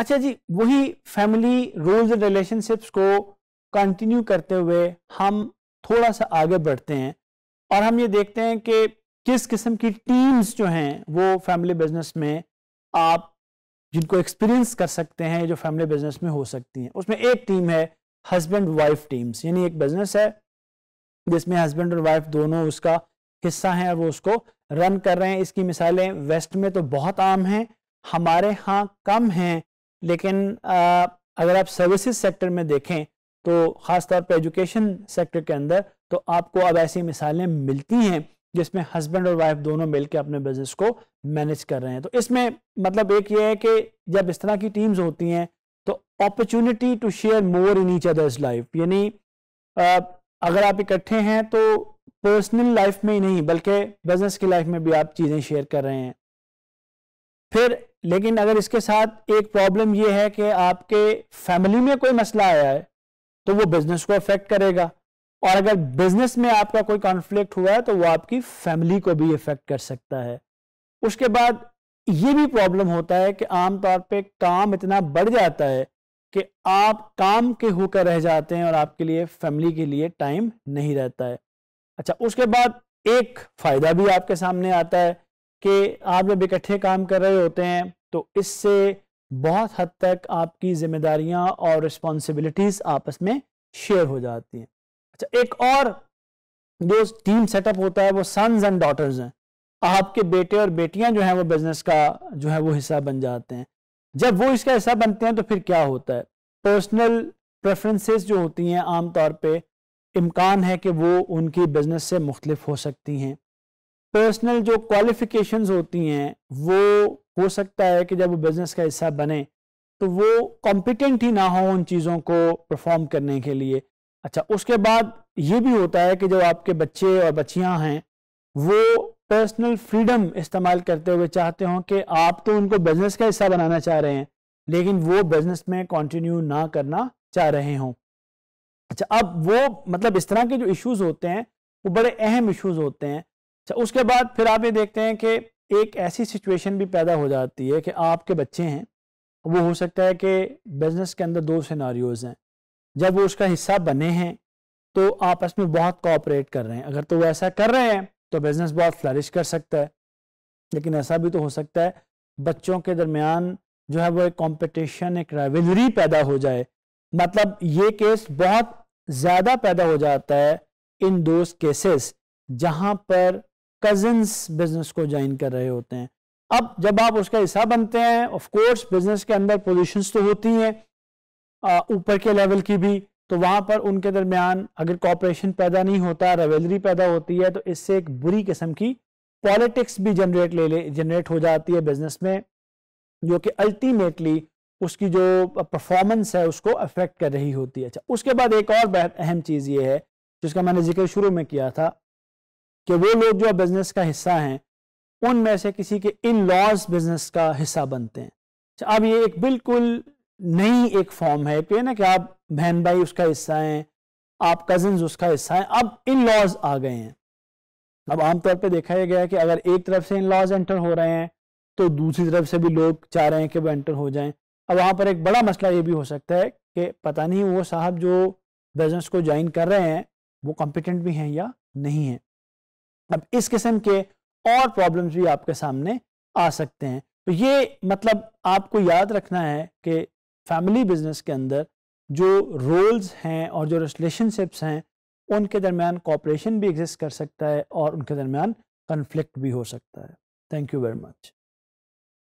अच्छा जी वही फैमिली रोल्स एंड रिलेशनशिप्स को कंटिन्यू करते हुए हम थोड़ा सा आगे बढ़ते हैं और हम ये देखते हैं कि किस किस्म की टीम्स जो हैं वो फैमिली बिजनेस में आप जिनको एक्सपीरियंस कर सकते हैं जो फैमिली बिजनेस में हो सकती हैं उसमें एक टीम है हस्बैंड वाइफ टीम्स यानी एक बिजनेस है जिसमें हस्बैंड और वाइफ दोनों उसका हिस्सा हैं और वो उसको रन कर रहे हैं इसकी मिसालें वेस्ट में तो बहुत आम हैं हमारे यहाँ कम हैं लेकिन आ, अगर आप सर्विसेज सेक्टर में देखें तो ख़ासतौर पर एजुकेशन सेक्टर के अंदर तो आपको अब ऐसी मिसालें मिलती हैं जिसमें हस्बैंड और वाइफ दोनों मिलकर अपने बिजनेस को मैनेज कर रहे हैं तो इसमें मतलब एक ये है कि जब इस तरह की टीम्स होती हैं तो opportunity to share more in each others life यानी अगर आप इकट्ठे हैं तो पर्सनल लाइफ में ही नहीं बल्कि बिजनेस की लाइफ में भी आप चीज़ें शेयर कर रहे हैं फिर लेकिन अगर इसके साथ एक प्रॉब्लम यह है कि आपके फैमिली में कोई मसला आया है तो वो बिजनेस को अफेक्ट करेगा और अगर बिजनेस में आपका कोई कॉन्फ्लिक्ट हुआ है तो वो आपकी फैमिली को भी इफेक्ट कर सकता है उसके बाद ये भी प्रॉब्लम होता है कि आमतौर पे काम इतना बढ़ जाता है कि आप काम के होकर रह जाते हैं और आपके लिए फैमिली के लिए टाइम नहीं रहता है अच्छा उसके बाद एक फायदा भी आपके सामने आता है कि आप जब इकट्ठे काम कर रहे होते हैं तो इससे बहुत हद तक आपकी जिम्मेदारियां और रिस्पॉन्सिबिलिटीज आपस में शेयर हो जाती हैं अच्छा एक और जो टीम सेटअप होता है वो सन्स एंड डॉटर्स हैं आपके बेटे और बेटियां जो हैं वो बिजनेस का जो है वो हिस्सा बन जाते हैं जब वो इसका हिस्सा बनते हैं तो फिर क्या होता है पर्सनल प्रेफरेंसेस जो होती हैं आमतौर पर इम्कान है कि वो उनकी बिजनेस से मुख्तलिफ हो सकती हैं पर्सनल जो क्वालिफिकेशन होती हैं वो हो सकता है कि जब वो बिजनेस का हिस्सा बने तो वो कॉम्पिटेंट ही ना हो उन चीज़ों को परफॉर्म करने के लिए अच्छा उसके बाद ये भी होता है कि जो आपके बच्चे और बच्चियां हैं वो पर्सनल फ्रीडम इस्तेमाल करते हुए चाहते हों कि आप तो उनको बिजनेस का हिस्सा बनाना चाह रहे हैं लेकिन वो बिजनेस में कंटिन्यू ना करना चाह रहे हों अच्छा अब वो मतलब इस तरह के जो इश्यूज होते हैं वो बड़े अहम इश्यूज होते हैं अच्छा उसके बाद फिर आप ये देखते हैं कि एक ऐसी सिचुएशन भी पैदा हो जाती है कि आपके बच्चे हैं वो हो सकता है कि बिज़नेस के अंदर दो सिनारियोज़ हैं जब वो उसका हिस्सा बने हैं तो आपस में बहुत कोऑपरेट कर रहे हैं अगर तो वो ऐसा कर रहे हैं तो बिज़नेस बहुत फ्लरिश कर सकता है लेकिन ऐसा भी तो हो सकता है बच्चों के दरमियान जो है वो एक कॉम्पिटिशन एक रेवलरी पैदा हो जाए मतलब ये केस बहुत ज़्यादा पैदा हो जाता है इन दो केसेस जहाँ पर कजन्स बिजनेस को ज्वाइन कर रहे होते हैं अब जब आप उसका हिस्सा बनते हैं ऑफ कोर्स बिजनेस के अंदर पोजीशंस तो होती हैं ऊपर के लेवल की भी तो वहाँ पर उनके दरमियान अगर कॉपरेशन पैदा नहीं होता रवेलरी पैदा होती है तो इससे एक बुरी किस्म की पॉलिटिक्स भी जनरेट ले ले जनरेट हो जाती है बिजनेस में जो कि अल्टीमेटली उसकी जो परफॉर्मेंस है उसको अफेक्ट कर रही होती है अच्छा उसके बाद एक और बेहद अहम चीज़ ये है जिसका मैंने जिक्र शुरू में किया था कि वो लोग जो बिजनेस का हिस्सा हैं उनमें से किसी के इन लॉज बिजनेस का हिस्सा बनते हैं तो अब ये एक बिल्कुल नई एक फॉर्म है कि ना कि आप बहन भाई उसका हिस्सा हैं आप कजन उसका हिस्सा हैं अब इन लॉज आ गए हैं अब आमतौर पर देखा गया है कि अगर एक तरफ से इन लॉज एंटर हो रहे हैं तो दूसरी तरफ से भी लोग चाह रहे हैं कि वो एंटर हो जाएं अब वहाँ पर एक बड़ा मसला ये भी हो सकता है कि पता नहीं वो साहब जो बिजनेस को ज्वाइन कर रहे हैं वो कॉम्पिटेंट भी हैं या नहीं है अब इस किस्म के और प्रॉब्लम्स भी आपके सामने आ सकते हैं तो ये मतलब आपको याद रखना है कि फैमिली बिजनेस के अंदर जो रोल्स हैं और जो रिलेशनशिप्स हैं उनके दरमियान कॉपरेशन भी एग्जिस्ट कर सकता है और उनके दरमियान कन्फ्लिक्ट भी हो सकता है थैंक यू वेरी मच